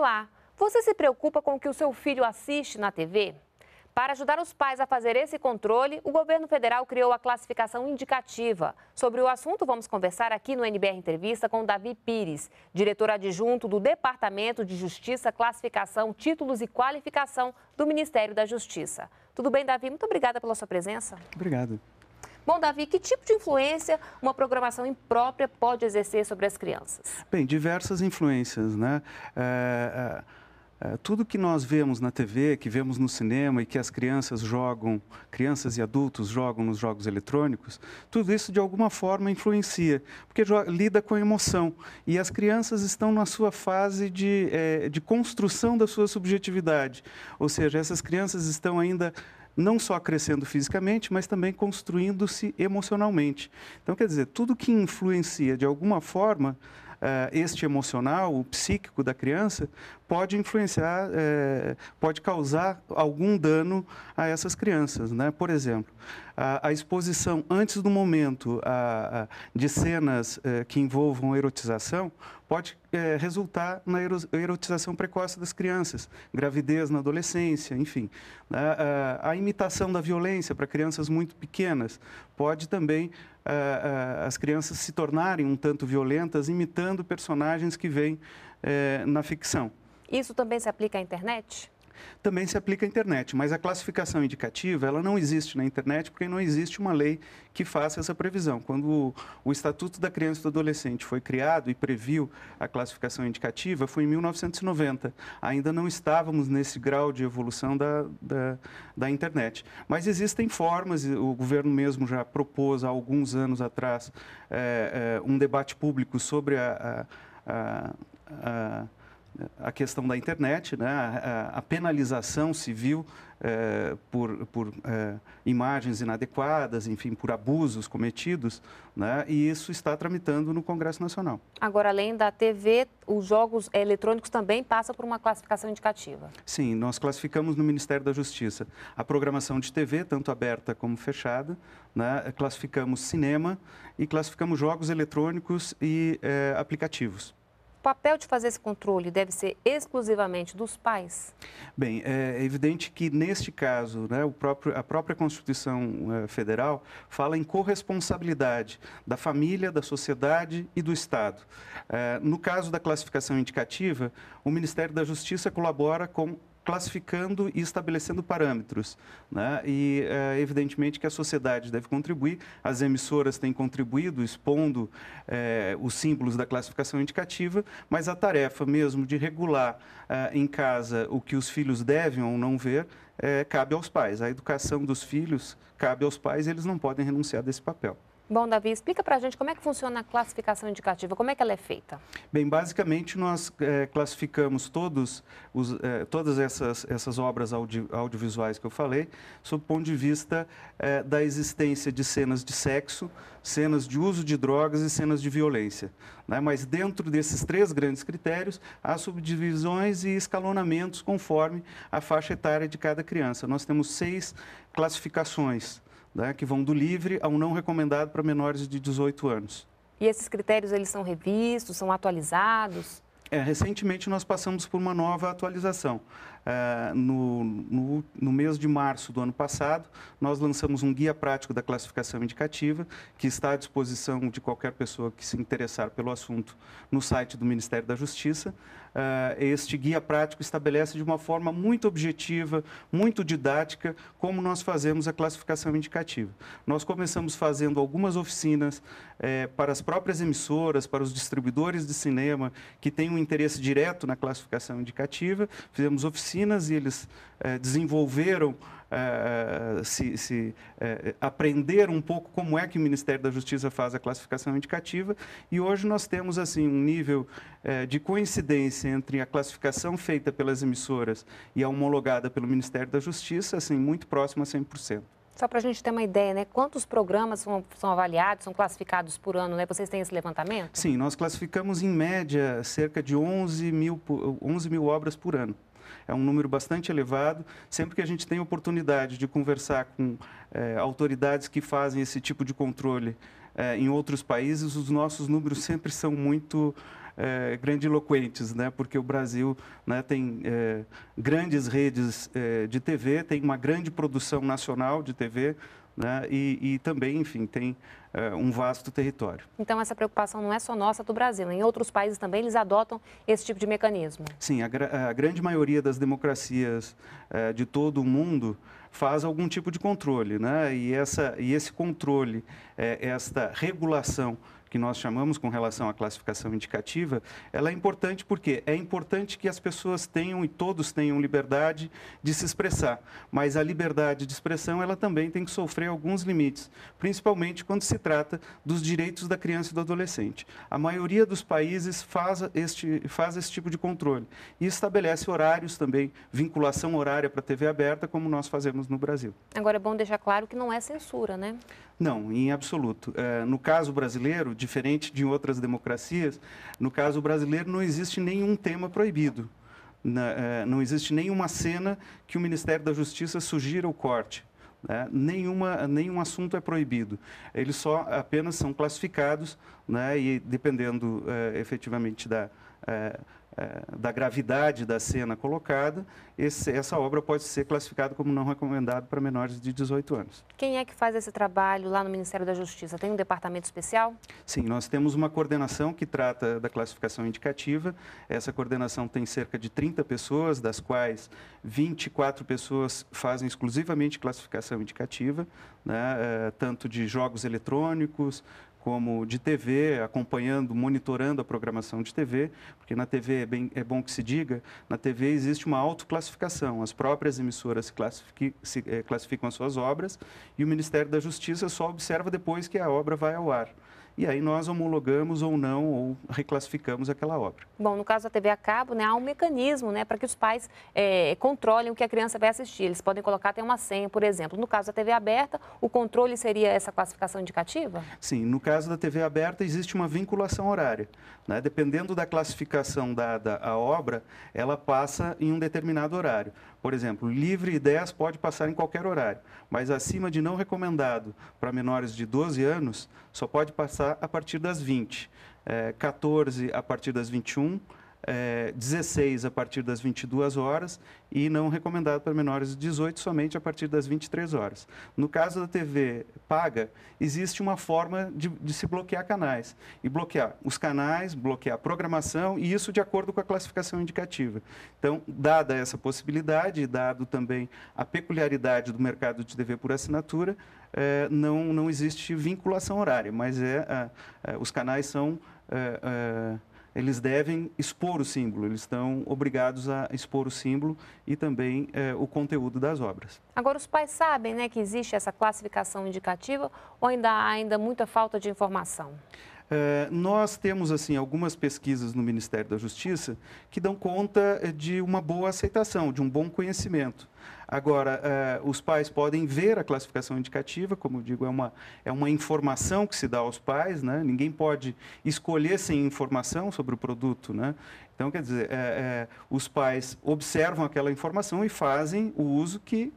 Olá, você se preocupa com o que o seu filho assiste na TV? Para ajudar os pais a fazer esse controle, o governo federal criou a classificação indicativa. Sobre o assunto, vamos conversar aqui no NBR Entrevista com Davi Pires, diretor adjunto do Departamento de Justiça, Classificação, Títulos e Qualificação do Ministério da Justiça. Tudo bem, Davi? Muito obrigada pela sua presença. Obrigado. Bom, Davi, que tipo de influência uma programação imprópria pode exercer sobre as crianças? Bem, diversas influências, né? É, é, é tudo que nós vemos na TV, que vemos no cinema e que as crianças jogam, crianças e adultos jogam nos jogos eletrônicos, tudo isso de alguma forma influencia, porque lida com a emoção. E as crianças estão na sua fase de, é, de construção da sua subjetividade. Ou seja, essas crianças estão ainda não só crescendo fisicamente, mas também construindo-se emocionalmente. Então, quer dizer, tudo que influencia de alguma forma uh, este emocional, o psíquico da criança, pode influenciar, eh, pode causar algum dano a essas crianças. Né? Por exemplo, a, a exposição antes do momento a, a, de cenas eh, que envolvam erotização pode é, resultar na erotização precoce das crianças, gravidez na adolescência, enfim. A, né? a, a imitação da violência para crianças muito pequenas pode também a, é, é, as crianças se tornarem um tanto violentas imitando personagens que vêm é, na ficção. Isso também se aplica à internet? também se aplica à internet. Mas a classificação indicativa ela não existe na internet porque não existe uma lei que faça essa previsão. Quando o Estatuto da Criança e do Adolescente foi criado e previu a classificação indicativa, foi em 1990. Ainda não estávamos nesse grau de evolução da, da, da internet. Mas existem formas, o governo mesmo já propôs há alguns anos atrás é, é, um debate público sobre a, a, a a questão da internet, né? a, a penalização civil é, por, por é, imagens inadequadas, enfim, por abusos cometidos, né? e isso está tramitando no Congresso Nacional. Agora, além da TV, os jogos eletrônicos também passam por uma classificação indicativa. Sim, nós classificamos no Ministério da Justiça a programação de TV, tanto aberta como fechada, né? classificamos cinema e classificamos jogos eletrônicos e é, aplicativos. O papel de fazer esse controle deve ser exclusivamente dos pais? Bem, é, é evidente que neste caso, né, o próprio, a própria Constituição é, Federal fala em corresponsabilidade da família, da sociedade e do Estado. É, no caso da classificação indicativa, o Ministério da Justiça colabora com classificando e estabelecendo parâmetros. Né? E, é, evidentemente, que a sociedade deve contribuir, as emissoras têm contribuído, expondo é, os símbolos da classificação indicativa, mas a tarefa mesmo de regular é, em casa o que os filhos devem ou não ver cabe aos pais. A educação dos filhos cabe aos pais e eles não podem renunciar desse papel. Bom, Davi, explica para a gente como é que funciona a classificação indicativa, como é que ela é feita? Bem, basicamente nós é, classificamos todos os, é, todas essas, essas obras audio, audiovisuais que eu falei, sob o ponto de vista é, da existência de cenas de sexo, cenas de uso de drogas e cenas de violência. Né? Mas dentro desses três grandes critérios, há subdivisões e escalonamentos conforme a faixa etária de cada criança. Nós temos seis classificações né, que vão do livre ao não recomendado para menores de 18 anos. E esses critérios, eles são revistos, são atualizados? É, recentemente nós passamos por uma nova atualização. É, no, no, no, mês de março do ano passado, nós lançamos um guia prático da classificação indicativa, que está à disposição de qualquer pessoa que se interessar pelo assunto no site do Ministério da Justiça. É, este guia prático estabelece de uma forma muito objetiva, muito didática, como nós fazemos a classificação indicativa. Nós começamos fazendo algumas oficinas é, para as próprias emissoras, para os distribuidores de cinema que têm um interesse direto na classificação indicativa, fizemos oficinas e eles eh, desenvolveram, eh, se, se eh, aprenderam um pouco como é que o Ministério da Justiça faz a classificação indicativa e hoje nós temos assim um nível de coincidência entre a classificação feita pelas emissoras e a homologada pelo Ministério da Justiça, assim muito próximo a 100%. Só para a gente ter uma ideia, né? Quantos programas são, são, avaliados, são classificados por ano, né? Vocês têm esse levantamento? Sim, nós classificamos em média cerca de 11 mil, 11 mil obras por ano. É um número bastante elevado. Sempre que a gente tem oportunidade de conversar com eh, autoridades que fazem esse tipo de controle eh, em outros países, os nossos números sempre são muito é, grandiloquentes, né? porque o Brasil né, tem é, grandes redes é, de TV, tem uma grande produção nacional de TV, né? E, e, também, enfim, tem é, um vasto território. Então, essa preocupação não é só nossa é do Brasil, em outros países também eles adotam esse tipo de mecanismo. Sim, a, a grande maioria das democracias é, de todo o mundo faz algum tipo de controle, né? E, essa, e esse controle, esta regulação que nós chamamos com relação à classificação indicativa, ela é importante porque é importante que as pessoas tenham e todos tenham liberdade de se expressar, mas a liberdade de expressão ela também tem que sofrer alguns limites, principalmente quando se trata dos direitos da criança e do adolescente. A maioria dos países faz este, faz esse tipo de controle e estabelece horários também, vinculação horária para a TV aberta, como nós fazemos no Brasil. Agora é bom deixar claro que não é censura, né? Não, em absoluto. É, no caso brasileiro, diferente de outras democracias, no caso brasileiro não existe nenhum tema proibido. É, não existe nenhuma cena que o Ministério da Justiça sugira o corte. Né? Nenhuma, nenhum assunto é proibido. Eles só apenas são classificados né? e dependendo é, efetivamente da, é, da gravidade da cena colocada, esse, essa obra pode ser classificada como não recomendada para menores de 18 anos. Quem é que faz esse trabalho lá no Ministério da Justiça? Tem um departamento especial? Sim, nós temos uma coordenação que trata da classificação indicativa. Essa coordenação tem cerca de 30 pessoas, das quais 24 pessoas fazem exclusivamente classificação indicativa, né, é, tanto de jogos eletrônicos, como de TV, acompanhando, monitorando a programação de TV, porque na TV é, bem, é bom que se diga, na TV existe uma autoclassificação, as próprias emissoras se, eh, classificam as suas obras e o Ministério da Justiça só observa depois que a obra vai ao ar e aí nós homologamos ou não, ou reclassificamos aquela obra. Bom, no caso da TV a cabo, né, há um mecanismo né, para que os pais é, controlem o que a criança vai assistir. Eles podem colocar até uma senha, por exemplo. No caso da TV aberta, o controle seria essa classificação indicativa? Sim, no caso da TV aberta existe uma vinculação horária. Né? Dependendo da classificação dada à obra, ela passa em um determinado horário. Por exemplo, livre ideias pode passar em qualquer horário, mas acima de não recomendado para menores de 12 anos, só pode passar a partir das 20, é, 14 a partir das 21 é, eh, 16 a partir das 22 horas e não recomendado para menores de 18 somente a partir das 23 horas. No caso da TV paga, existe uma forma de, de se bloquear canais e bloquear os canais, bloquear a programação e isso de acordo com a classificação indicativa. Então, dada essa possibilidade e dado também a peculiaridade do mercado de TV por assinatura, é, não, não existe vinculação horária, mas é, é os canais são. É, eles devem expor o símbolo, eles estão obrigados a expor o símbolo e também é, o conteúdo das obras. Agora, os pais sabem né, que existe essa classificação indicativa ou ainda há ainda muita falta de informação? Eh, nós temos assim algumas pesquisas no Ministério da Justiça que dão conta eh, de uma boa aceitação, de um bom conhecimento. Agora, eh, os pais podem ver a classificação indicativa, como eu digo, é uma, é uma informação que se dá aos pais, né? ninguém pode escolher sem informação sobre o produto. Né? Então, quer dizer, é, é, os pais observam aquela informação e fazem o uso que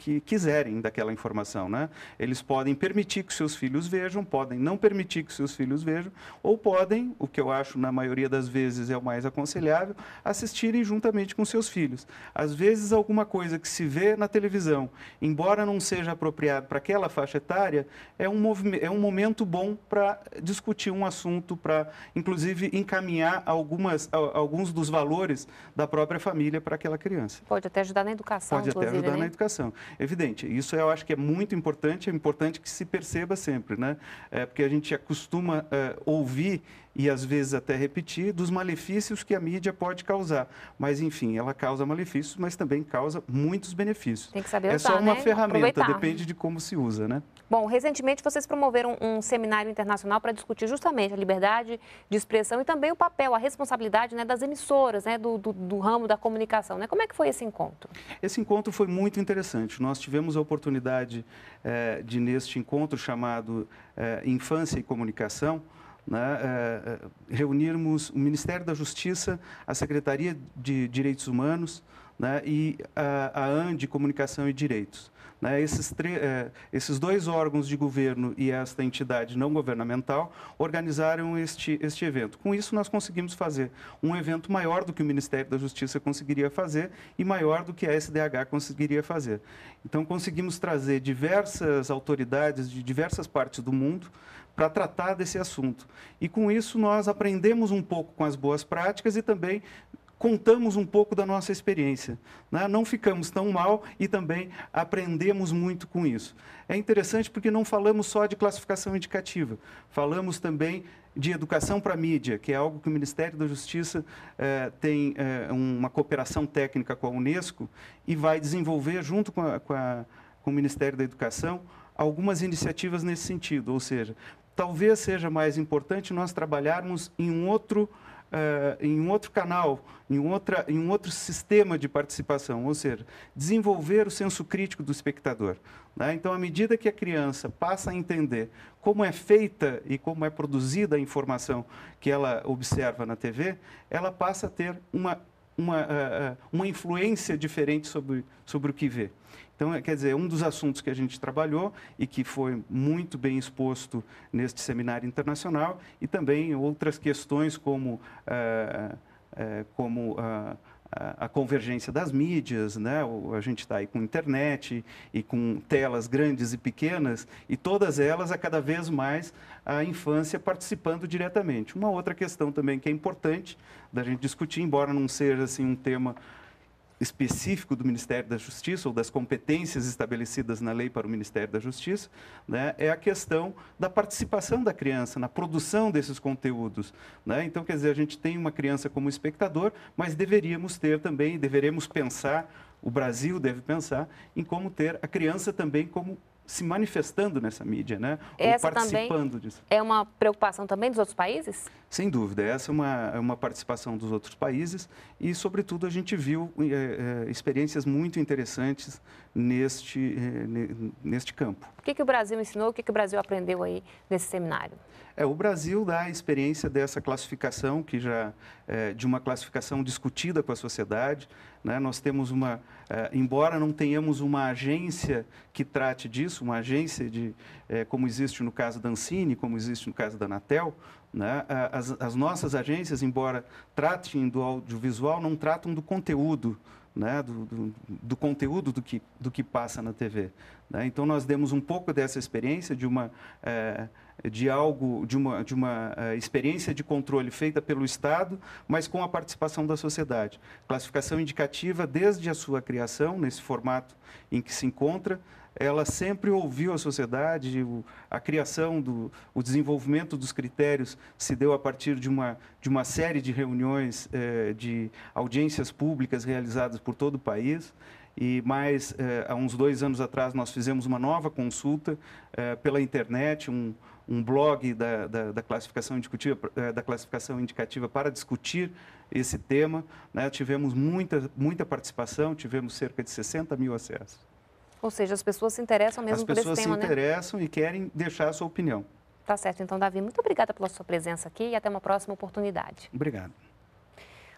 que quiserem daquela informação. Né? Eles podem permitir que seus filhos vejam, podem não permitir que seus filhos vejam, ou podem, o que eu acho na maioria das vezes é o mais aconselhável, assistirem juntamente com seus filhos. Às vezes, alguma coisa que se vê na televisão, embora não seja apropriado para aquela faixa etária, é um, é um momento bom para discutir um assunto, para, inclusive, encaminhar algumas, alguns dos valores da própria família para aquela criança. Pode até ajudar na educação. Pode até ajudar né? na educação evidente. Isso eu acho que é muito importante, é importante que se perceba sempre, né? É, porque a gente acostuma é, ouvir e às vezes até repetir, dos malefícios que a mídia pode causar. Mas, enfim, ela causa malefícios, mas também causa muitos benefícios. Tem que saber é usar, É só uma né? ferramenta, Aproveitar. depende de como se usa, né? Bom, recentemente vocês promoveram um seminário internacional para discutir justamente a liberdade de expressão e também o papel, a responsabilidade né, das emissoras, né, do, do, do ramo da comunicação. Né? Como é que foi esse encontro? Esse encontro foi muito interessante. Nós tivemos a oportunidade eh, de, neste encontro chamado eh, Infância e Comunicação, né, é, é, reunirmos o Ministério da Justiça, a Secretaria de Direitos Humanos né, e a, a Comunicação e Direitos. Né? Esses, é, esses dois órgãos de governo e esta entidade não governamental organizaram este, este evento. Com isso, nós conseguimos fazer um evento maior do que o Ministério da Justiça conseguiria fazer e maior do que a SDH conseguiria fazer. Então, conseguimos trazer diversas autoridades de diversas partes do mundo para tratar desse assunto. E com isso nós aprendemos um pouco com as boas práticas e também contamos um pouco da nossa experiência. Né? Não ficamos tão mal e também aprendemos muito com isso. É interessante porque não falamos só de classificação indicativa, falamos também de educação para mídia, que é algo que o Ministério da Justiça eh, tem eh, uma cooperação técnica com a Unesco e vai desenvolver, junto com, a, com, a, com o Ministério da Educação, algumas iniciativas nesse sentido. Ou seja, talvez seja mais importante nós trabalharmos em um outro uh, em um outro canal, em, outra, em um outro sistema de participação, ou seja, desenvolver o senso crítico do espectador. Né? Então, à medida que a criança passa a entender como é feita e como é produzida a informação que ela observa na TV, ela passa a ter uma uma, ah, ah, uma influência diferente sobre, sobre o que vê. Então, quer dizer, um dos assuntos que a gente trabalhou e que foi muito bem exposto neste seminário internacional e também outras questões como, ah, como a, convergência das mídias, né? a gente está aí com internet e com telas grandes e pequenas, e todas elas, a cada vez mais, a infância participando diretamente. Uma outra questão também que é importante da gente discutir, embora não seja assim, um tema específico do Ministério da Justiça ou das competências estabelecidas na lei para o Ministério da Justiça, né, é a questão da participação da criança na produção desses conteúdos. Né? Então, quer dizer, a gente tem uma criança como espectador, mas deveríamos ter também, deveremos pensar o Brasil deve pensar em como ter a criança também como se manifestando nessa mídia, né? Essa Ou participando disso. É uma preocupação também dos outros países? Sem dúvida, essa é uma, é uma participação dos outros países e, sobretudo, a gente viu é, é, experiências muito interessantes neste, eh, neste campo. O que, que o Brasil ensinou, o que, que o Brasil aprendeu aí nesse seminário? É, o Brasil dá a experiência dessa classificação, que já é, de uma classificação discutida com a sociedade. Né? Nós temos uma, é, embora não tenhamos uma agência que trate disso, uma agência de, é, como existe no caso da Ancine, como existe no caso da Anatel, né? as, as nossas agências, embora tratem do audiovisual, não tratam do conteúdo né, do, do, do, conteúdo do que, do que passa na TV. Né? Então, nós demos um pouco dessa experiência de uma. É, de algo, de uma, de uma uh, experiência de controle feita pelo Estado, mas com a participação da sociedade. Classificação indicativa desde a sua criação, nesse formato em que se encontra, ela sempre ouviu a sociedade, a criação do o desenvolvimento dos critérios se deu a partir de uma, de uma série de reuniões, eh, de audiências públicas realizadas por todo o país. E mais, eh, há uns dois anos atrás, nós fizemos uma nova consulta eh, pela internet, um, um blog da, da, da, classificação indicativa, eh, da classificação indicativa para discutir esse tema. Né? Tivemos muita, muita participação, tivemos cerca de 60 mil acessos. Ou seja, as pessoas se interessam mesmo as por esse tema, As pessoas se né? interessam e querem deixar a sua opinião. Tá certo. Então, Davi, muito obrigada pela sua presença aqui e até uma próxima oportunidade. Obrigado.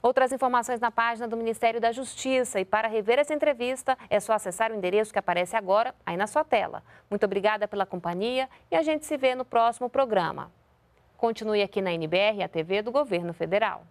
Outras informações na página do Ministério da Justiça. E para rever essa entrevista, é só acessar o endereço que aparece agora aí na sua tela. Muito obrigada pela companhia e a gente se vê no próximo programa. Continue aqui na NBR, a TV do Governo Federal.